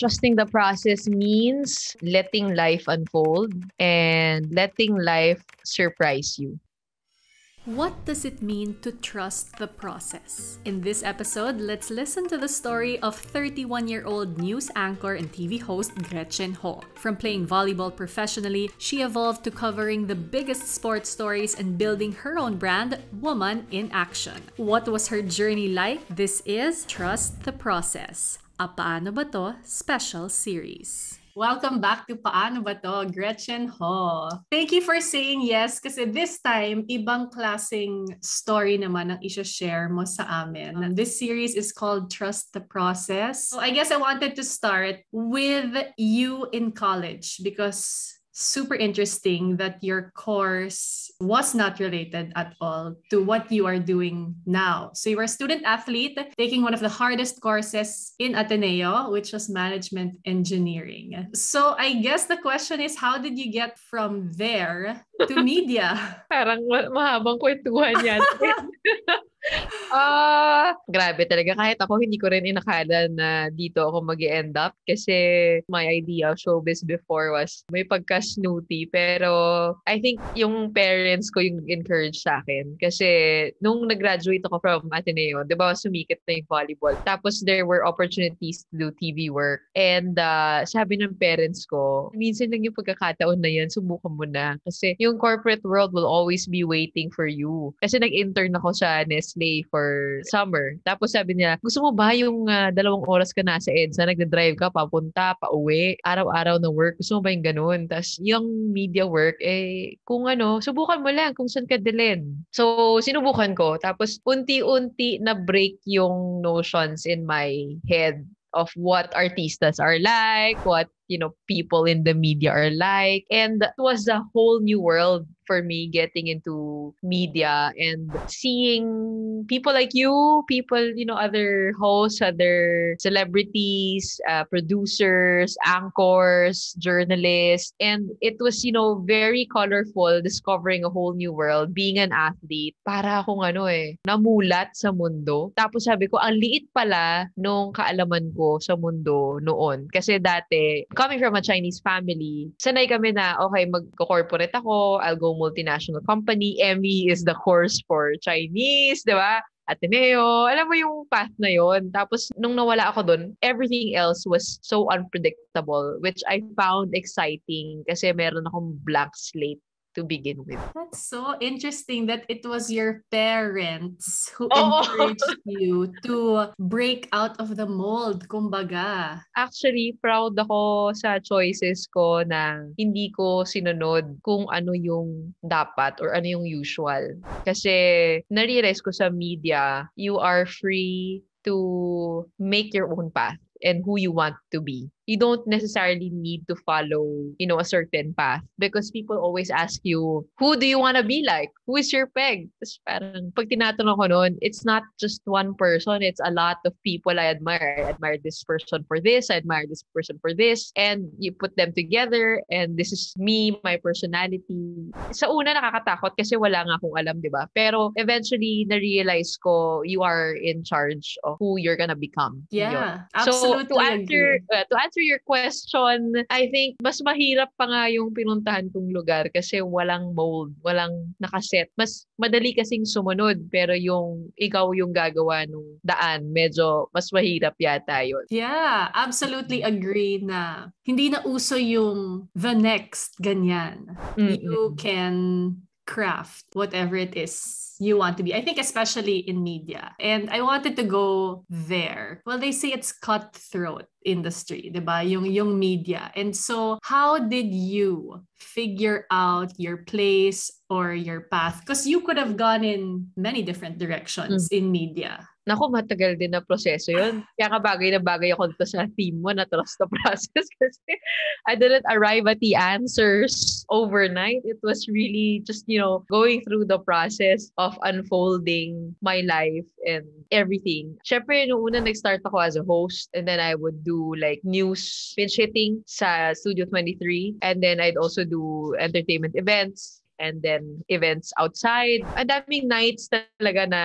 Trusting the process means letting life unfold and letting life surprise you. What does it mean to trust the process? In this episode, let's listen to the story of 31 year old news anchor and TV host Gretchen Ho. From playing volleyball professionally, she evolved to covering the biggest sports stories and building her own brand, Woman in Action. What was her journey like? This is Trust the Process. a Paano Ba To special series. Welcome back to Paano Ba To, Gretchen Ho. Thank you for saying yes kasi this time, ibang klaseng story naman ang isha-share mo sa amin. Um, this series is called Trust the Process. So I guess I wanted to start with you in college because super interesting that your course was not related at all to what you are doing now. So you were a student athlete taking one of the hardest courses in Ateneo, which was management engineering. So I guess the question is, how did you get from there to media? Parang mahabang kwentuhan yan. Ah, uh, grabe talaga. Kahit ako, hindi ko rin inakala na dito ako mag end up kasi my idea of showbiz before was may pagka-snooty pero I think yung parents ko yung encourage sa akin kasi nung nag-graduate ako from Ateneo, di ba sumikit na yung volleyball. Tapos there were opportunities to do TV work and uh, sabi ng parents ko, minsan lang yung pagkakataon na yan, subukan mo na kasi yung corporate world will always be waiting for you. Kasi nag-intern ako sa NES first day for summer. Tapos sabi niya, gusto mo ba yung uh, dalawang oras ka na sa EDSA, nagda-drive ka, papunta, pauwi, araw-araw na work, gusto mo ba yung ganun? Tapos yung media work, eh, kung ano, subukan mo lang kung saan ka dilin. So, sinubukan ko. Tapos unti-unti na break yung notions in my head of what artistas are like, what you know people in the media are like and it was a whole new world for me getting into media and seeing people like you, people, you know, other hosts, other celebrities, uh, producers, anchors, journalists. And it was, you know, very colorful, discovering a whole new world, being an athlete. Para akong ano eh, namulat sa mundo. Tapos sabi ko, ang liit pala nung kaalaman ko sa mundo noon. Kasi dati, coming from a Chinese family, sanay kami na, okay, mag-corporate ako, I'll go multinational company. ME is the course for Chinese, di ba? Ateneo. Alam mo yung path na yon. Tapos, nung nawala ako doon, everything else was so unpredictable, which I found exciting kasi meron akong blank slate to begin with. That's so interesting that it was your parents who oh. encouraged you to break out of the mold, kumbaga. Actually, proud ako sa choices ko na hindi ko sinunod kung ano yung dapat or ano yung usual. Kasi nare-realize ko sa media, you are free to make your own path and who you want to be you don't necessarily need to follow, you know, a certain path because people always ask you, who do you want to be like? Who is your peg? Tapos parang pag tinatanong ko noon, it's not just one person, it's a lot of people I admire. I admire this person for this, I admire this person for this, and you put them together and this is me, my personality. Sa una nakakatakot kasi wala nga akong alam, 'di ba? Pero eventually na-realize ko you are in charge of who you're gonna become. Yeah. Yun. So to answer uh, to answer answer your question, I think mas mahirap pa nga yung pinuntahan kong lugar kasi walang mold, walang nakaset. Mas madali kasing sumunod pero yung ikaw yung gagawa ng daan, medyo mas mahirap yata yun. Yeah, absolutely agree na hindi na uso yung the next ganyan. Mm-mm. You can craft whatever it is you want to be. I think especially in media. And I wanted to go there. Well, they say it's cutthroat industry, ba? Yung yung media. And so, how did you figure out your place or your path? Because you could have gone in many different directions mm. in media. Naku, matagal din na proseso yun. Kaya nga bagay na bagay ako dito sa team mo na trust the process kasi I didn't arrive at the answers overnight. It was really just, you know, going through the process of of unfolding my life and everything. Siyempre, noong una nag-start ako as a host and then I would do like news pinch hitting sa Studio 23 and then I'd also do entertainment events and then events outside. Ang daming nights talaga na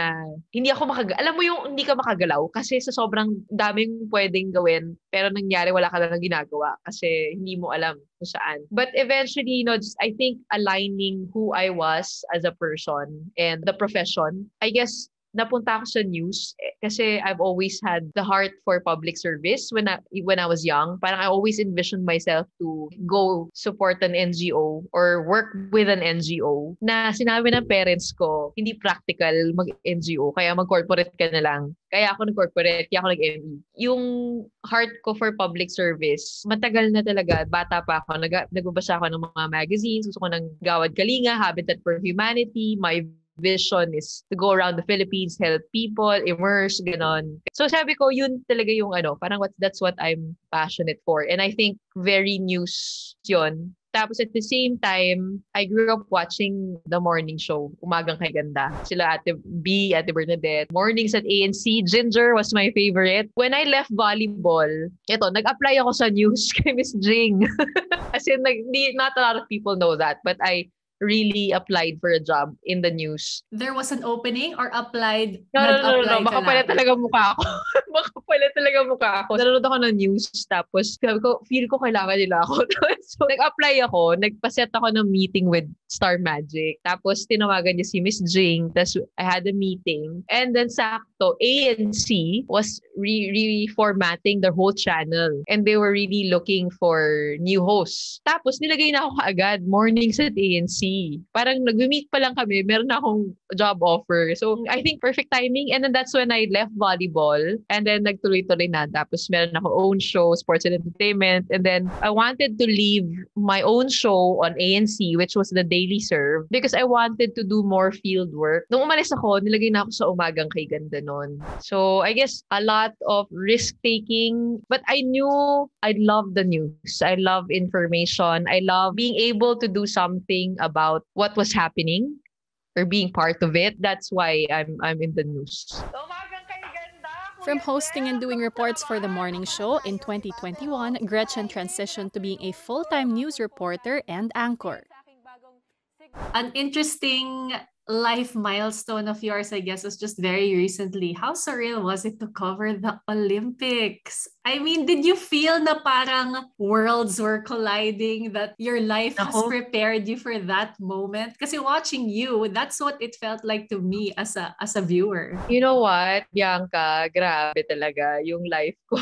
hindi ako makag... Alam mo yung hindi ka makagalaw kasi sa sobrang daming pwedeng gawin pero nangyari wala ka lang ginagawa kasi hindi mo alam kung saan. But eventually, you know, just, I think aligning who I was as a person and the profession, I guess napunta ako sa news eh, kasi I've always had the heart for public service when I, when I was young. Parang I always envisioned myself to go support an NGO or work with an NGO na sinabi ng parents ko, hindi practical mag-NGO, kaya mag-corporate ka na lang. Kaya ako nag-corporate, kaya ako nag-ME. Yung heart ko for public service, matagal na talaga, bata pa ako, nag- nagbabasa ako ng mga magazines, gusto ko ng Gawad Kalinga, Habitat for Humanity, My vision is to go around the Philippines, help people, immerse, ganon. So sabi ko, yun talaga yung ano, parang what, that's what I'm passionate for. And I think very news yun. Tapos at the same time, I grew up watching the morning show, Umagang Kay Ganda. Sila Ate B, Ate Bernadette. Mornings at ANC, Ginger was my favorite. When I left volleyball, eto, nag-apply ako sa news kay Miss Jing. As in, like, not a lot of people know that. But I really applied for a job in the news. There was an opening or applied? No, no, no, no, Baka pala talaga mukha ako. Baka pala talaga mukha ako. Nanonood ako ng news tapos sabi ko, feel ko kailangan nila ako. so, nag-apply ako. Nagpaset ako ng meeting with Star Magic. Tapos tinawagan niya si Miss Jing. Tapos I had a meeting. And then sakto, ANC was re- reformatting their whole channel. And they were really looking for new hosts. Tapos nilagay na ako agad morning at ANC. Parang nag-meet pa lang kami, meron akong job offer. So, I think perfect timing. And then that's when I left volleyball. And then nagtuloy-tuloy na. Tapos meron ako own show, sports and entertainment. And then I wanted to leave my own show on ANC, which was the Daily Serve, because I wanted to do more field work. Nung umalis ako, nilagay na ako sa umagang kay ganda nun. So, I guess a lot of risk-taking. But I knew I love the news. I love information. I love being able to do something about about what was happening or being part of it. That's why I'm I'm in the news. From hosting and doing reports for the morning show in 2021, Gretchen transitioned to being a full-time news reporter and anchor. An interesting life milestone of yours, I guess, was just very recently. How surreal was it to cover the Olympics? I mean, did you feel na parang worlds were colliding, that your life Ako? has prepared you for that moment? Kasi watching you, that's what it felt like to me as a as a viewer. You know what, Bianca, grabe talaga yung life ko.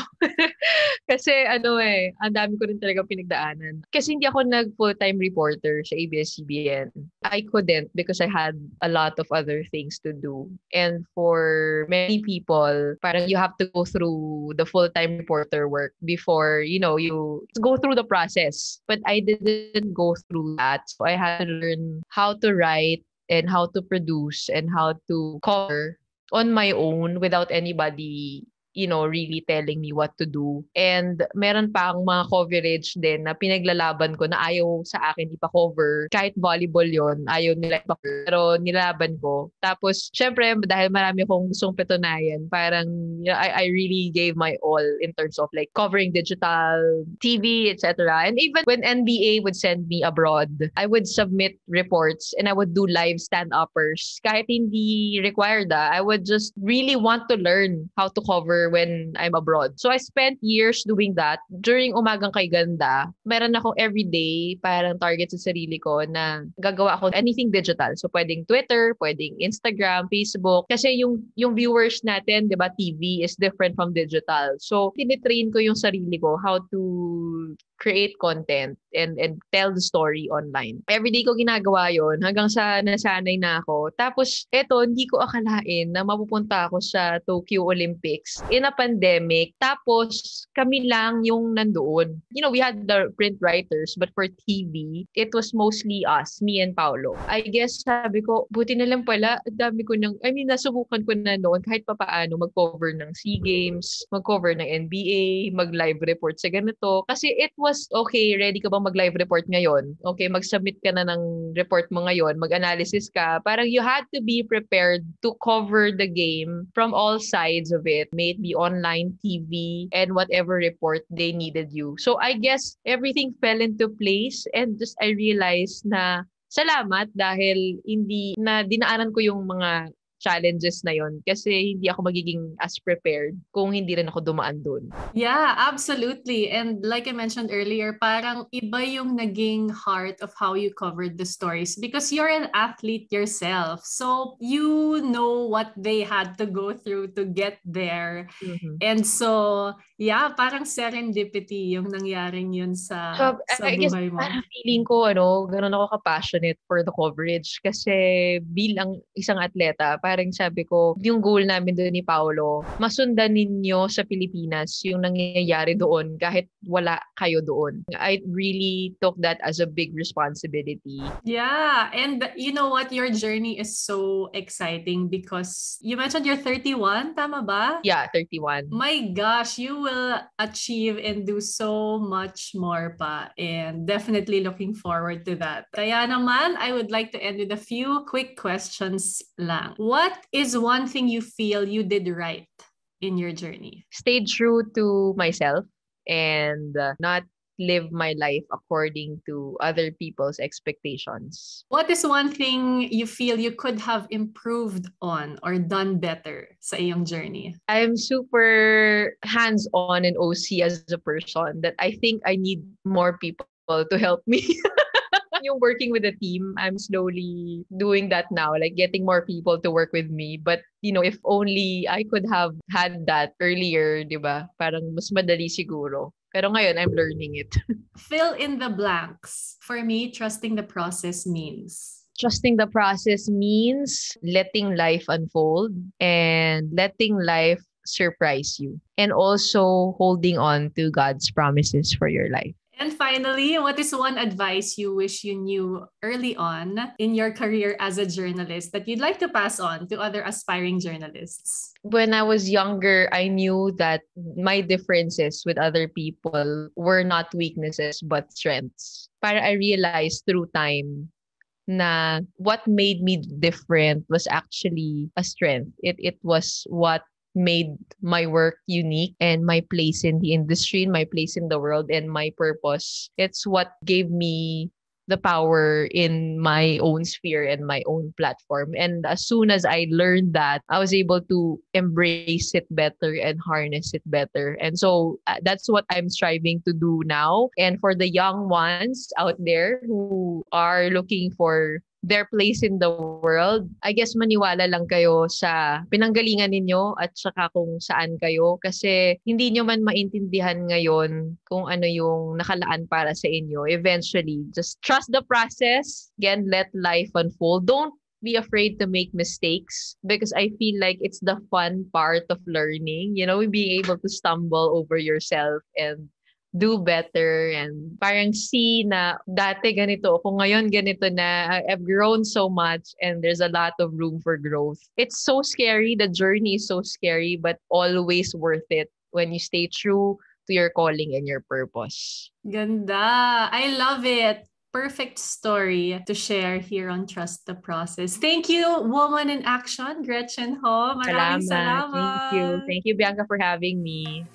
Kasi ano eh, ang dami ko rin talaga pinagdaanan. Kasi hindi ako nag full-time reporter sa ABS-CBN. I couldn't because I had a lot of other things to do. And for many people, parang you have to go through the full-time reporter work before, you know, you go through the process. But I didn't go through that. So I had to learn how to write and how to produce and how to cover on my own without anybody you know, really telling me what to do. And meron pa ang mga coverage din na pinaglalaban ko na ayaw sa akin ipa-cover. Kahit volleyball yon ayaw nila ipa-cover. Pero nilaban ko. Tapos, syempre, dahil marami kong gustong petunayan, parang you know, I, I really gave my all in terms of like covering digital, TV, etc. And even when NBA would send me abroad, I would submit reports and I would do live stand-uppers. Kahit hindi required ah, I would just really want to learn how to cover when I'm abroad. So I spent years doing that. During Umagang Kay Ganda, meron akong everyday parang target sa sarili ko na gagawa ako anything digital. So pwedeng Twitter, pwedeng Instagram, Facebook. Kasi yung, yung viewers natin, di ba, TV is different from digital. So tinitrain ko yung sarili ko how to create content and and tell the story online. Every day ko ginagawa 'yon hanggang sa nasanay na ako. Tapos eto, hindi ko akalain na mapupunta ako sa Tokyo Olympics in a pandemic. Tapos kami lang yung nandoon. You know, we had the print writers but for TV, it was mostly us, me and Paolo. I guess sabi ko, buti na lang pala, dami ko nang, I mean, nasubukan ko na noon kahit papaano mag-cover ng SEA Games, mag-cover ng NBA, mag-live report sa ganito. Kasi it was, okay, ready ka bang mag-live report ngayon? Okay, mag-submit ka na ng report mo ngayon, mag-analysis ka. Parang you had to be prepared to cover the game from all sides of it, may it be online, TV, and whatever report they needed you. So I guess everything fell into place and just I realized na salamat dahil hindi na dinaanan ko yung mga challenges na yon kasi hindi ako magiging as prepared kung hindi rin ako dumaan doon. Yeah, absolutely. And like I mentioned earlier, parang iba yung naging heart of how you covered the stories because you're an athlete yourself. So you know what they had to go through to get there. Mm-hmm. And so, yeah, parang serendipity yung nangyaring yun sa, so, sa I buhay guess, mo. Parang feeling ko, ano, ganun ako ka-passionate for the coverage kasi bilang isang atleta, parang parang sabi ko, yung goal namin doon ni Paolo, masundan ninyo sa Pilipinas yung nangyayari doon kahit wala kayo doon. I really took that as a big responsibility. Yeah, and you know what? Your journey is so exciting because you mentioned you're 31, tama ba? Yeah, 31. My gosh, you will achieve and do so much more pa and definitely looking forward to that. Kaya naman, I would like to end with a few quick questions lang. what is one thing you feel you did right in your journey? Stay true to myself and uh, not live my life according to other people's expectations. What is one thing you feel you could have improved on or done better sa iyong journey? I'm super hands-on and OC as a person that I think I need more people to help me. yung working with a team, I'm slowly doing that now, like getting more people to work with me. But, you know, if only I could have had that earlier, di ba? Parang mas madali siguro. Pero ngayon, I'm learning it. Fill in the blanks. For me, trusting the process means trusting the process means letting life unfold and letting life surprise you and also holding on to God's promises for your life. And finally, what is one advice you wish you knew early on in your career as a journalist that you'd like to pass on to other aspiring journalists? When I was younger, I knew that my differences with other people were not weaknesses but strengths. But I realized through time na what made me different was actually a strength. It it was what made my work unique and my place in the industry and my place in the world and my purpose. It's what gave me the power in my own sphere and my own platform. And as soon as I learned that, I was able to embrace it better and harness it better. And so uh, that's what I'm striving to do now. And for the young ones out there who are looking for their place in the world. I guess maniwala lang kayo sa pinanggalingan ninyo at saka kung saan kayo kasi hindi nyo man maintindihan ngayon kung ano yung nakalaan para sa inyo. Eventually, just trust the process. Again, let life unfold. Don't be afraid to make mistakes because I feel like it's the fun part of learning, you know, being able to stumble over yourself and do better and parang see na dati ganito ako ngayon ganito na I've grown so much and there's a lot of room for growth. It's so scary, the journey is so scary but always worth it when you stay true to your calling and your purpose. Ganda. I love it. Perfect story to share here on Trust the Process. Thank you, Woman in Action, Gretchen Ho. Maraming salamat. salamat. Thank you. Thank you, Bianca, for having me.